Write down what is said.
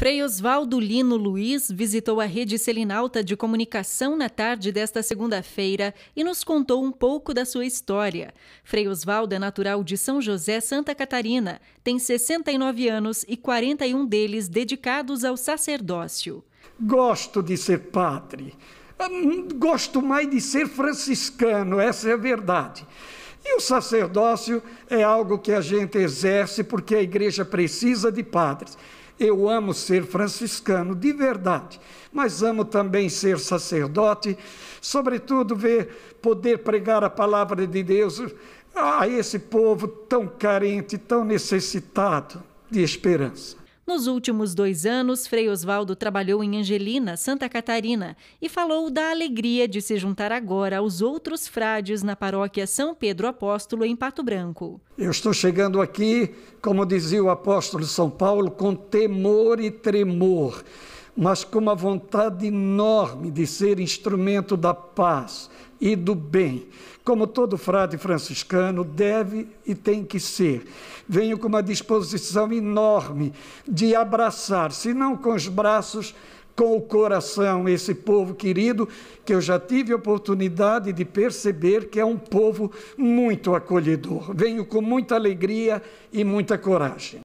Frei Oswaldo Lino Luiz visitou a rede Selinalta de Comunicação na tarde desta segunda-feira e nos contou um pouco da sua história. Frei Oswaldo é natural de São José, Santa Catarina, tem 69 anos e 41 deles dedicados ao sacerdócio. Gosto de ser padre, hum, gosto mais de ser franciscano, essa é a verdade. E o sacerdócio é algo que a gente exerce porque a igreja precisa de padres. Eu amo ser franciscano de verdade, mas amo também ser sacerdote, sobretudo ver poder pregar a palavra de Deus a esse povo tão carente, tão necessitado de esperança. Nos últimos dois anos, Frei Oswaldo trabalhou em Angelina, Santa Catarina, e falou da alegria de se juntar agora aos outros frades na paróquia São Pedro Apóstolo, em Pato Branco. Eu estou chegando aqui, como dizia o apóstolo São Paulo, com temor e tremor mas com uma vontade enorme de ser instrumento da paz e do bem, como todo frade franciscano deve e tem que ser. Venho com uma disposição enorme de abraçar, se não com os braços, com o coração esse povo querido, que eu já tive oportunidade de perceber que é um povo muito acolhedor. Venho com muita alegria e muita coragem.